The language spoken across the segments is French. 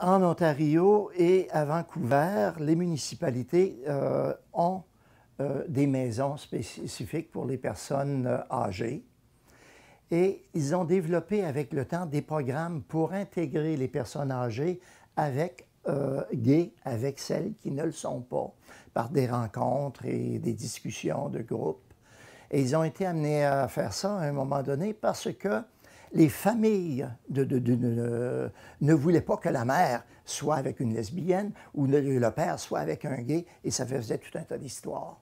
en Ontario et à Vancouver, les municipalités euh, ont euh, des maisons spécifiques pour les personnes euh, âgées. Et ils ont développé avec le temps des programmes pour intégrer les personnes âgées avec gays, avec celles qui ne le sont pas, par des rencontres et des discussions de groupe. Et ils ont été amenés à faire ça à un moment donné parce que les familles ne voulaient pas que la mère soit avec une lesbienne ou le, père soit avec un gay, et ça faisait tout un tas d'histoires.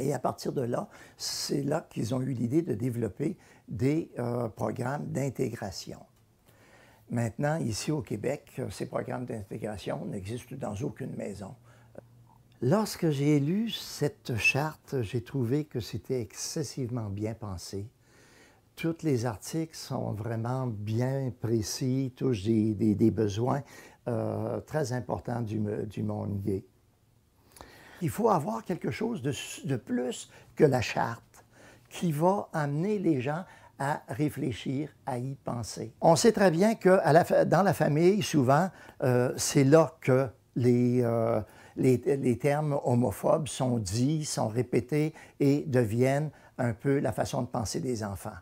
Et à partir de là, c'est là qu'ils ont eu l'idée de développer des euh, programmes d'intégration. Maintenant, ici au Québec, euh, ces programmes d'intégration n'existent dans aucune maison. Lorsque j'ai lu cette charte, j'ai trouvé que c'était excessivement bien pensé, tous les articles sont vraiment bien précis, touchent des, besoins euh, très importants du, monde gay. Il faut avoir quelque chose de, plus que la charte qui va amener les gens à réfléchir, à y penser. On sait très bien que à la, dans la famille, souvent, euh, c'est là que euh, les, les termes homophobes sont dits, sont répétés et deviennent un peu la façon de penser des enfants.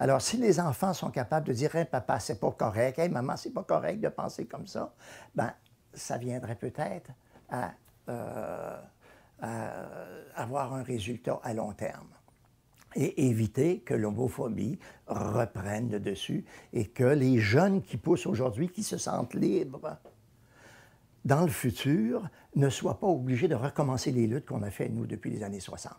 Alors, si les enfants sont capables de dire hey, papa, c'est pas correct, hey, maman, c'est pas correct de penser comme ça, ben, ça viendrait peut-être euh, à, avoir un résultat à long terme et éviter que l'homophobie reprenne le dessus et que les jeunes qui poussent aujourd'hui, qui se sentent libres, dans le futur, ne soient pas obligés de recommencer les luttes qu'on a faites, nous, depuis les années 60.